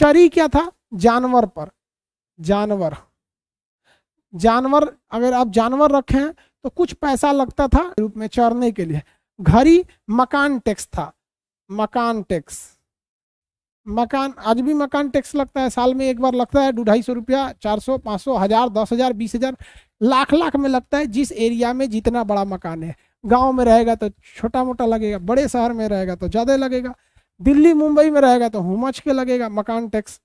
चरी क्या था जानवर पर जानवर जानवर अगर आप जानवर रखे हैं तो कुछ पैसा लगता था रूप में चरने के लिए घड़ी मकान टैक्स था मकान टैक्स मकान आज भी मकान टैक्स लगता है साल में एक बार लगता है दो ढाई सौ रुपया चार सौ पाँच सौ हज़ार दस हज़ार बीस हज़ार लाख लाख में लगता है जिस एरिया में जितना बड़ा मकान है गांव में रहेगा तो छोटा मोटा लगेगा बड़े शहर में रहेगा तो ज़्यादा लगेगा दिल्ली मुंबई में रहेगा तो हुमच के लगेगा मकान टैक्स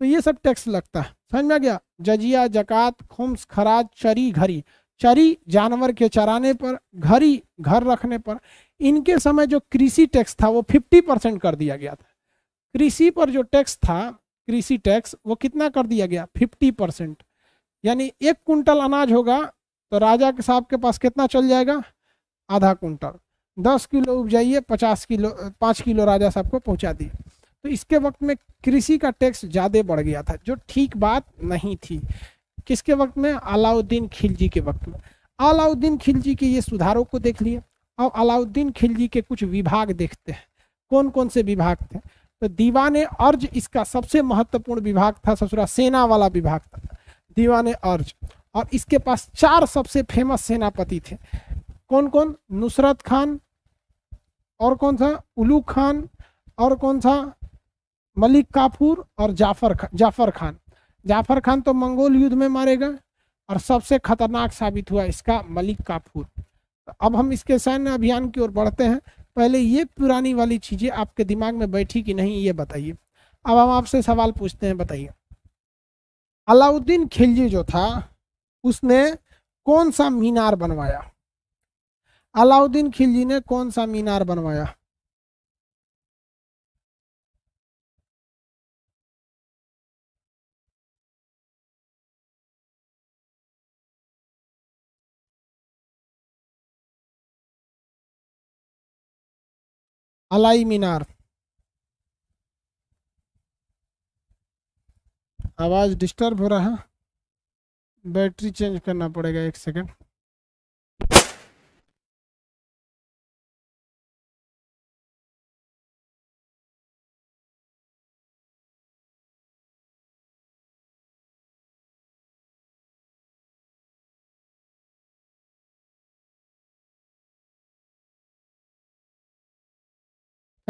तो ये सब टैक्स लगता है समझ में आ गया जजिया जकात खुम्स खराज चरी घरी चरी जानवर के चराने पर घरी घर रखने पर इनके समय जो कृषि टैक्स था वो 50 परसेंट कर दिया गया था कृषि पर जो टैक्स था कृषि टैक्स वो कितना कर दिया गया 50 परसेंट यानी एक कुंटल अनाज होगा तो राजा के साहब के पास कितना चल जाएगा आधा कुंटल दस किलो उपजाइए पचास किलो पाँच किलो राजा साहब को पहुँचा दिए तो इसके वक्त में कृषि का टैक्स ज़्यादा बढ़ गया था जो ठीक बात नहीं थी किसके वक्त में अलाउद्दीन खिलजी के वक्त में अलाउद्दीन खिलजी के ये सुधारों को देख लिए और अलाउद्दीन खिलजी के कुछ विभाग देखते हैं कौन कौन से विभाग थे तो दीवान अर्ज इसका सबसे महत्वपूर्ण विभाग था ससुरा सेना वाला विभाग था दीवान अर्ज और इसके पास चार सबसे फेमस सेनापति थे कौन कौन नुसरत खान और कौन सा उलू खान और कौन सा मलिक काफूर और जाफर खा, जाफर खान जाफर खान तो मंगोल युद्ध में मारे गए और सबसे खतरनाक साबित हुआ इसका मलिक काफूर तो अब हम इसके सैन्य अभियान की ओर बढ़ते हैं पहले ये पुरानी वाली चीज़ें आपके दिमाग में बैठी कि नहीं ये बताइए अब हम आपसे सवाल पूछते हैं बताइए अलाउद्दीन खिलजी जो था उसने कौन सा मीनार बनवाया अलाउद्दीन खिलजी ने कौन सा मीनार बनवाया अलाई मीनार आवाज़ डिस्टर्ब हो रहा बैटरी चेंज करना पड़ेगा एक सेकंड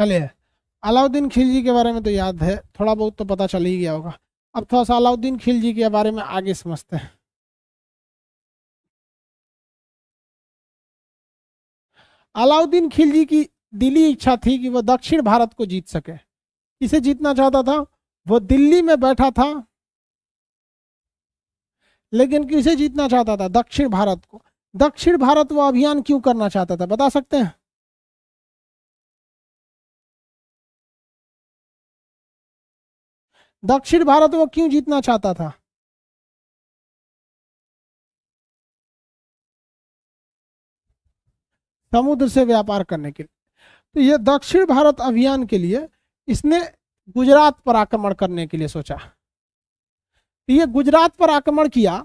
चलिए अलाउद्दीन खिलजी के बारे में तो याद है थोड़ा बहुत तो पता चल ही गया होगा अब थोड़ा सा अलाउद्दीन खिलजी के बारे में आगे समझते हैं अलाउद्दीन खिलजी की दिली इच्छा थी कि वह दक्षिण भारत को जीत सके इसे जीतना चाहता था वो दिल्ली में बैठा था लेकिन किसे जीतना चाहता था दक्षिण भारत को दक्षिण भारत वो अभियान क्यों करना चाहता था बता सकते हैं दक्षिण भारत वो क्यों जीतना चाहता था समुद्र से व्यापार करने के लिए तो ये दक्षिण भारत अभियान के लिए इसने गुजरात पर आक्रमण करने के लिए सोचा तो ये गुजरात पर आक्रमण किया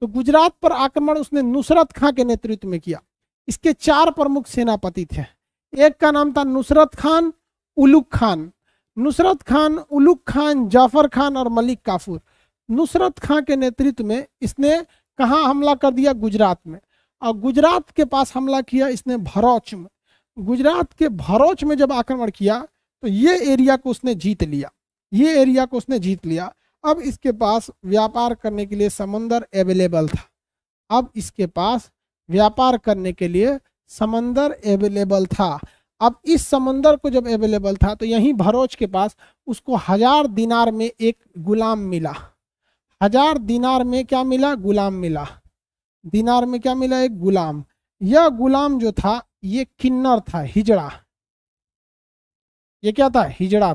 तो गुजरात पर आक्रमण उसने नुसरत खां के नेतृत्व में किया इसके चार प्रमुख सेनापति थे एक का नाम था नुसरत खान उलुक खान नुसरत खान उलुक खान जाफर खान और मलिक काफूर नुसरत खान के नेतृत्व में इसने कहाँ हमला कर दिया गुजरात में और गुजरात के पास हमला किया इसने भरोच में गुजरात के भरोच में जब आक्रमण किया तो ये एरिया को उसने जीत लिया ये एरिया को उसने जीत लिया अब इसके पास व्यापार करने के लिए समंदर अवेलेबल था अब इसके पास व्यापार करने के लिए समंदर अवेलेबल था अब इस समंदर को जब अवेलेबल था तो यहीं भरोच के पास उसको हजार दिनार में एक गुलाम मिला हजार दिनार में क्या मिला गुलाम मिला दिनार में क्या मिला एक गुलाम यह गुलाम जो था ये किन्नर था हिजड़ा ये क्या था हिजड़ा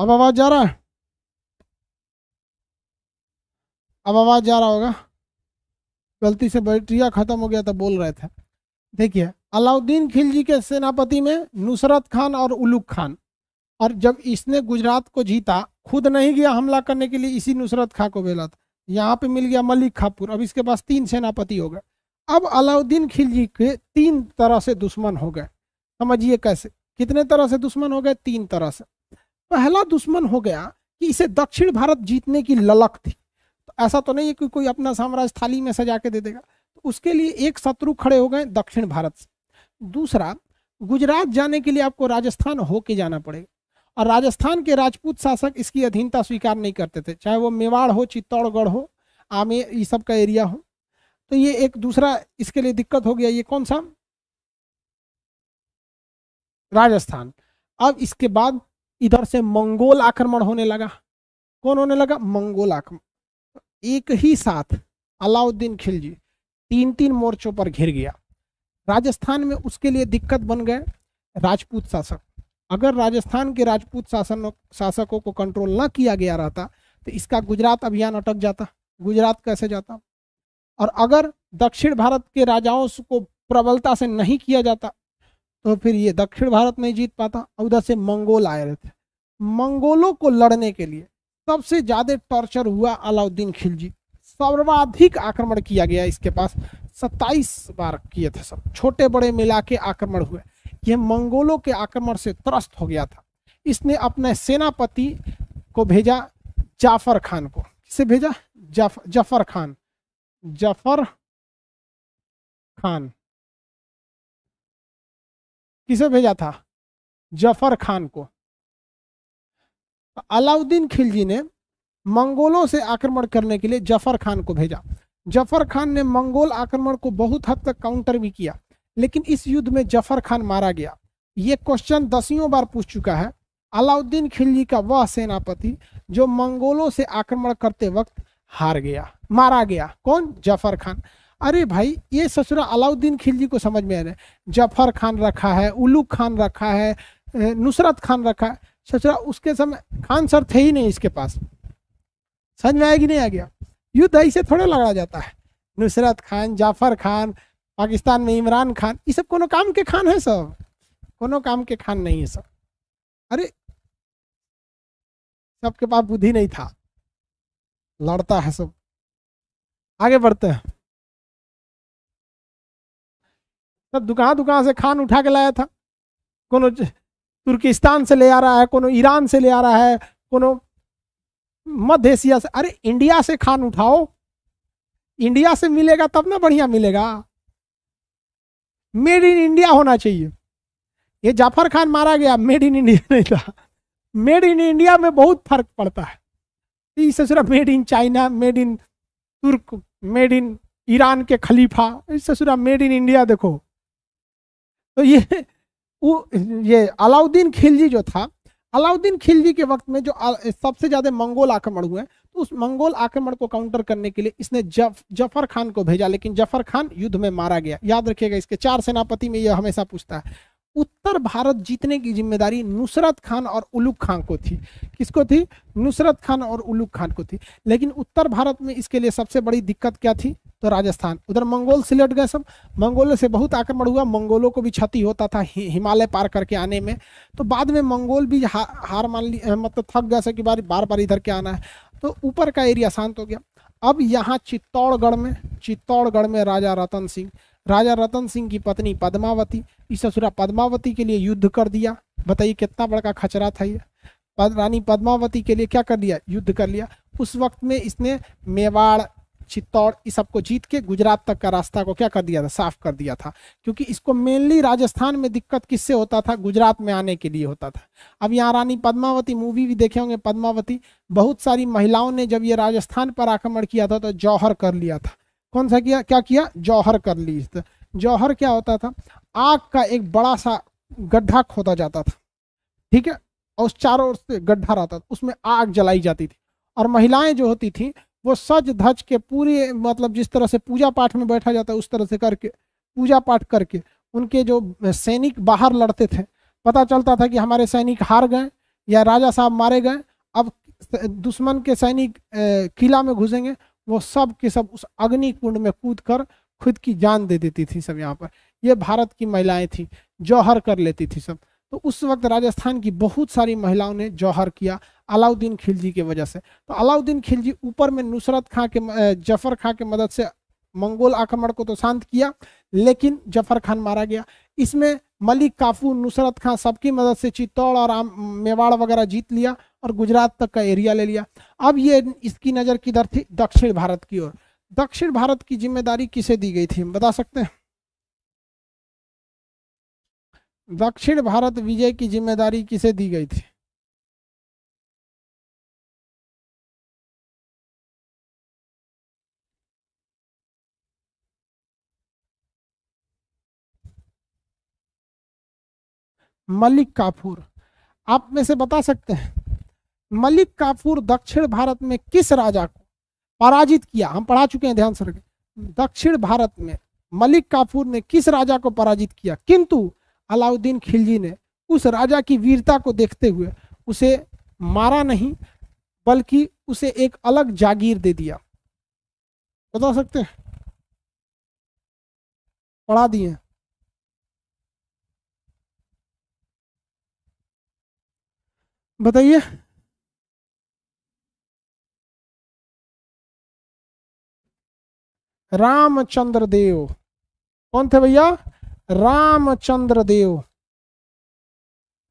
अब आवाज़ जा रहा है अब आवाज़ जा रहा होगा गलती से बैटरिया ख़त्म हो गया था बोल रहे थे देखिए अलाउद्दीन खिलजी के सेनापति में नुसरत खान और उलूक खान और जब इसने गुजरात को जीता खुद नहीं गया हमला करने के लिए इसी नुसरत खां को बेला था यहाँ पे मिल गया मलिक खापुर अब इसके पास तीन सेनापति हो गए अब अलाउद्दीन खिलजी के तीन तरह से दुश्मन हो गए समझिए कैसे कितने तरह से दुश्मन हो गए तीन तरह से पहला दुश्मन हो गया कि इसे दक्षिण भारत जीतने की ललक थी तो ऐसा तो नहीं है कि कोई अपना साम्राज्य थाली में सजा के दे देगा तो उसके लिए एक शत्रु खड़े हो गए दक्षिण भारत से दूसरा गुजरात जाने के लिए आपको राजस्थान होके जाना पड़ेगा और राजस्थान के राजपूत शासक इसकी अधीनता स्वीकार नहीं करते थे चाहे वो मेवाड़ हो चित्तौड़गढ़ हो आमेर ये सब का एरिया हो तो ये एक दूसरा इसके लिए दिक्कत हो गया ये कौन सा राजस्थान अब इसके बाद इधर से मंगोल आक्रमण होने लगा कौन होने लगा मंगोल आक्रमण एक ही साथ अलाउद्दीन खिलजी तीन तीन मोर्चों पर घिर गया राजस्थान में उसके लिए दिक्कत बन गए राजपूत शासक अगर राजस्थान के राजपूत शासन शासकों को कंट्रोल न किया गया रहता तो इसका गुजरात अभियान अटक जाता गुजरात कैसे जाता और अगर दक्षिण भारत के राजाओं को प्रबलता से नहीं किया जाता तो फिर ये दक्षिण भारत नहीं जीत पाता उधर से मंगोल आए रहे थे मंगोलों को लड़ने के लिए सबसे ज़्यादा टॉर्चर हुआ अलाउद्दीन खिलजी सर्वाधिक आक्रमण किया गया इसके पास सत्ताईस बार किए थे सब छोटे बड़े मिला के आक्रमण हुए यह मंगोलों के आक्रमण से त्रस्त हो गया था इसने अपने सेनापति को भेजा जाफर खान को किसे भेजा जफ, जफर खान जफर खान किसे भेजा था जफर खान को अलाउद्दीन खिलजी ने मंगोलों से आक्रमण करने के लिए जफर खान को भेजा जफर खान ने मंगोल आक्रमण को बहुत हद तक काउंटर भी किया लेकिन इस युद्ध में जफर खान मारा गया ये क्वेश्चन दसियों बार पूछ चुका है अलाउद्दीन खिलजी का वह सेनापति जो मंगोलों से आक्रमण करते वक्त हार गया मारा गया कौन जफर खान अरे भाई ये ससुरा अलाउद्दीन खिलजी को समझ में आ रहा है जफर खान रखा है उलूक खान रखा है नुसरत खान रखा है ससुरा उसके समय खान सर थे ही नहीं इसके पास समझ में आया कि नहीं आ गया युद्ध ऐसे थोड़ा लगाया जाता है नुसरत खान जाफर खान पाकिस्तान में इमरान खान ये सब कोनो काम के खान है सब कोनो काम के खान नहीं है सब अरे सबके पास बुद्धि नहीं था लड़ता है सब आगे बढ़ते हैं सब दुकान दुकान से खान उठा के लाया था कोनो तुर्किस्तान से ले आ रहा है कोनो ईरान से ले आ रहा है कोनो मध्य एशिया से अरे इंडिया से खान उठाओ इंडिया से मिलेगा तब ना बढ़िया मिलेगा मेड इन इंडिया होना चाहिए ये जाफर खान मारा गया मेड इन इंडिया नहीं था मेड इन इंडिया में बहुत फर्क पड़ता है इससे सिर्फ made in China made in तुर्क मेड इन ईरान के खलीफा इससे सिर्फ मेड इन इंडिया देखो तो ये वो ये अलाउद्दीन खिलजी जो था अलाउद्दीन खिलजी के वक्त में जो सबसे ज्यादा मंगोल आक्रमण हुए तो उस मंगोल आक्रमण को काउंटर करने के लिए इसने जफ जफर खान को भेजा लेकिन जफर खान युद्ध में मारा गया याद रखिएगा इसके चार सेनापति में यह हमेशा पूछता है उत्तर भारत जीतने की जिम्मेदारी नुसरत खान और उलूक खान को थी किसको थी नुसरत खान और उलूक खान को थी लेकिन उत्तर भारत में इसके लिए सबसे बड़ी दिक्कत क्या थी तो राजस्थान उधर मंगोल सिलेट गए सब मंगोलों से बहुत आक्रमण हुआ मंगोलों को भी क्षति होता था हिमालय पार करके आने में तो बाद में मंगोल भी हा, हार मान ली मतलब थक गया कि बार बार बार इधर के आना है तो ऊपर का एरिया शांत हो गया अब यहाँ चित्तौड़गढ़ में चित्तौड़गढ़ में राजा रतन सिंह राजा रतन सिंह की पत्नी पद्मावती इस ससुरा पद्मावती के लिए युद्ध कर दिया बताइए कितना बड़का खचरा था ये रानी पद्मावती के लिए क्या कर लिया युद्ध कर लिया उस वक्त में इसने मेवाड़ चित्तौड़ इस सबको जीत के गुजरात तक का रास्ता को क्या कर दिया था साफ कर दिया था क्योंकि इसको मेनली राजस्थान में दिक्कत किससे होता था गुजरात में आने के लिए होता था अब यहाँ रानी पद्मावती मूवी भी देखे होंगे पद्मावती बहुत सारी महिलाओं ने जब ये राजस्थान पर आक्रमण किया था तो जौहर कर लिया था कौन सा किया क्या किया जौहर कर ली जौहर क्या होता था आग का एक बड़ा सा गड्ढा खोदा जाता था ठीक है और उस चारों ओर से गड्ढा रहता था उसमें आग जलाई जाती थी और महिलाएं जो होती थी वो सज धज के पूरी मतलब जिस तरह से पूजा पाठ में बैठा जाता है उस तरह से करके पूजा पाठ करके उनके जो सैनिक बाहर लड़ते थे पता चलता था कि हमारे सैनिक हार गए या राजा साहब मारे गए अब दुश्मन के सैनिक किला में घुसेंगे वो सब के सब उस अग्नि कुंड में कूद कर खुद की जान दे देती थी सब यहाँ पर ये भारत की महिलाएं थी जौहर कर लेती थी सब तो उस वक्त राजस्थान की बहुत सारी महिलाओं ने जौहर किया अलाउद्दीन खिलजी की वजह से तो अलाउद्दीन खिलजी ऊपर में नुसरत खां के जफर खां के मदद से मंगोल आक्रमण को तो शांत किया लेकिन जफर खान मारा गया इसमें मलिक काफू नुसरत खां सबकी मदद से चित्तौड़ और मेवाड़ वगैरह जीत लिया और गुजरात तक का एरिया ले लिया अब ये इसकी नज़र किधर थी दक्षिण भारत की ओर दक्षिण भारत की जिम्मेदारी किसे दी गई थी बता सकते हैं दक्षिण भारत विजय की जिम्मेदारी किसे दी गई थी मलिक काफूर आप में से बता सकते हैं मलिक काफूर दक्षिण भारत में किस राजा को पराजित किया हम पढ़ा चुके हैं ध्यान से रखें दक्षिण भारत में मलिक काफूर ने किस राजा को पराजित किया किंतु अलाउद्दीन खिलजी ने उस राजा की वीरता को देखते हुए उसे मारा नहीं बल्कि उसे एक अलग जागीर दे दिया बता सकते हैं पढ़ा दिए बताइए रामचंद्र देव कौन थे भैया रामचंद्र देव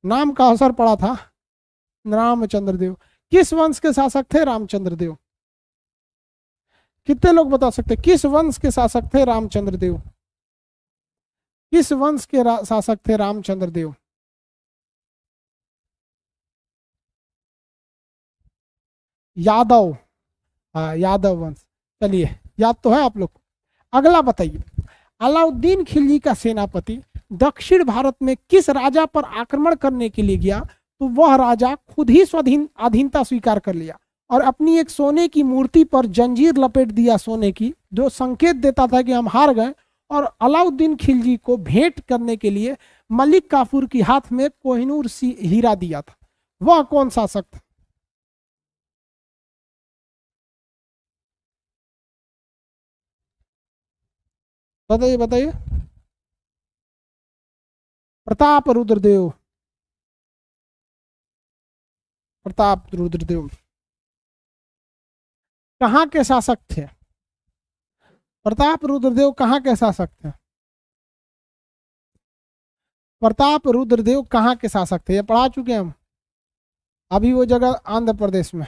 नाम का असर पड़ा था रामचंद्र देव किस वंश के शासक थे रामचंद्र देव कितने लोग बता सकते किस वंश के शासक थे रामचंद्र देव किस वंश के शासक थे रामचंद्र देव यादव हाँ यादव वंश चलिए याद तो है आप लोग अगला बताइए अलाउद्दीन खिलजी का सेनापति दक्षिण भारत में किस राजा पर आक्रमण करने के लिए गया तो वह राजा खुद ही स्वाधीन अधीनता स्वीकार कर लिया और अपनी एक सोने की मूर्ति पर जंजीर लपेट दिया सोने की जो संकेत देता था कि हम हार गए और अलाउद्दीन खिलजी को भेंट करने के लिए मलिक काफूर की हाथ में कोहिनूर सी हीरा दिया था वह कौन शासक था बताइए बताइए प्रताप रुद्रदेव प्रताप रुद्रदेव कहाँ के शासक थे प्रताप रुद्रदेव कहाँ के शासक थे प्रताप रुद्रदेव कहाँ के शासक थे ये पढ़ा चुके हम अभी वो जगह आंध्र प्रदेश में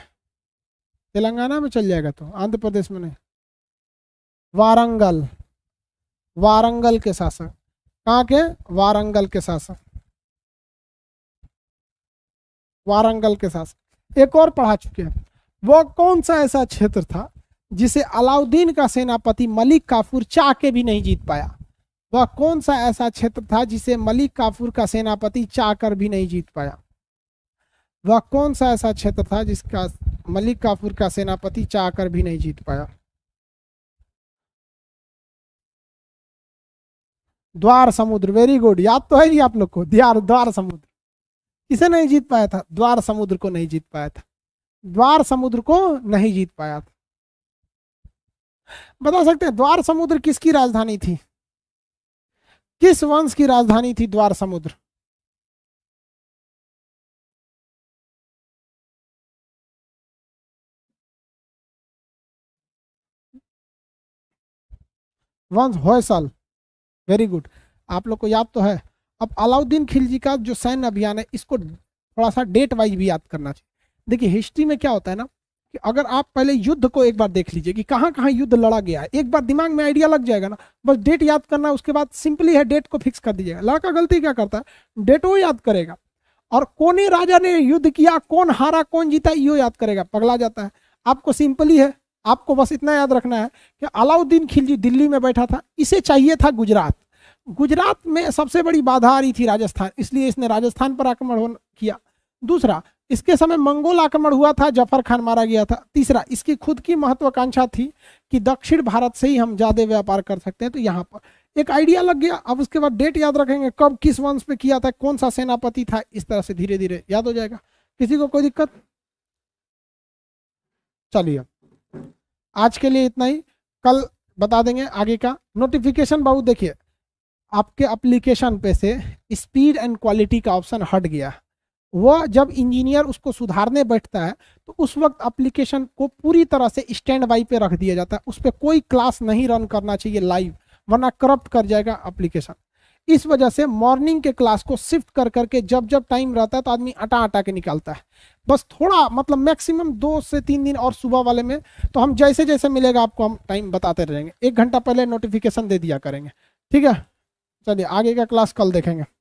तेलंगाना में चल जाएगा तो आंध्र प्रदेश में नहीं वारंगल वारंगल के शासक कहाँ के वारंगल के शासक वारंगल के शासक एक और पढ़ा चुके हैं वो कौन सा ऐसा क्षेत्र था जिसे अलाउद्दीन का सेनापति मलिक काफूर चाह के भी नहीं जीत पाया वह कौन सा ऐसा क्षेत्र था जिसे मलिक काफूर का सेनापति चाह कर भी नहीं जीत पाया वह कौन सा ऐसा क्षेत्र था जिसका मलिक काफूर का सेनापति चाह कर भी नहीं जीत पाया द्वार समुद्र वेरी गुड याद तो है जी आप लोग को द्वार द्वार समुद्र किसे नहीं जीत पाया था द्वार समुद्र को नहीं जीत पाया था द्वार समुद्र को नहीं जीत पाया था बता सकते हैं द्वार समुद्र किसकी राजधानी थी किस वंश की राजधानी थी द्वार समुद्र वंश होयसल वेरी गुड आप लोग को याद तो है अब अलाउद्दीन खिलजी का जो सैन्य अभियान है इसको थोड़ा सा डेट वाइज भी याद करना चाहिए देखिए हिस्ट्री में क्या होता है ना कि अगर आप पहले युद्ध को एक बार देख लीजिए कि कहाँ कहाँ युद्ध लड़ा गया है एक बार दिमाग में आइडिया लग जाएगा ना बस डेट याद करना उसके बाद सिंपली है डेट को फिक्स कर दीजिएगा लड़का गलती क्या करता है डेट वो याद करेगा और कौन राजा ने युद्ध किया कौन हारा कौन जीता ये याद करेगा पगला जाता है आपको सिंपली है आपको बस इतना याद रखना है कि अलाउद्दीन खिलजी दिल्ली में बैठा था इसे चाहिए था गुजरात गुजरात में सबसे बड़ी बाधा आ रही थी राजस्थान इसलिए इसने राजस्थान पर आक्रमण किया दूसरा इसके समय मंगोल आक्रमण हुआ था जफर खान मारा गया था तीसरा इसकी खुद की महत्वाकांक्षा थी कि दक्षिण भारत से ही हम ज़्यादा व्यापार कर सकते हैं तो यहाँ पर एक आइडिया लग गया अब उसके बाद डेट याद रखेंगे कब किस वंश पे किया था कौन सा सेनापति था इस तरह से धीरे धीरे याद हो जाएगा किसी को कोई दिक्कत चलिए आज के लिए इतना ही कल बता देंगे आगे का नोटिफिकेशन बाबू देखिए आपके एप्लीकेशन पे से स्पीड एंड क्वालिटी का ऑप्शन हट गया वह जब इंजीनियर उसको सुधारने बैठता है तो उस वक्त एप्लीकेशन को पूरी तरह से स्टैंड बाई पे रख दिया जाता है उस पर कोई क्लास नहीं रन करना चाहिए लाइव वरना करप्ट कर जाएगा एप्लीकेशन इस वजह से मॉर्निंग के क्लास को शिफ्ट कर करके जब जब टाइम रहता है तो आदमी अटा अटा के निकालता है बस थोड़ा मतलब मैक्सिमम दो से तीन दिन और सुबह वाले में तो हम जैसे जैसे मिलेगा आपको हम टाइम बताते रहेंगे एक घंटा पहले नोटिफिकेशन दे दिया करेंगे ठीक है चलिए आगे का क्लास कल देखेंगे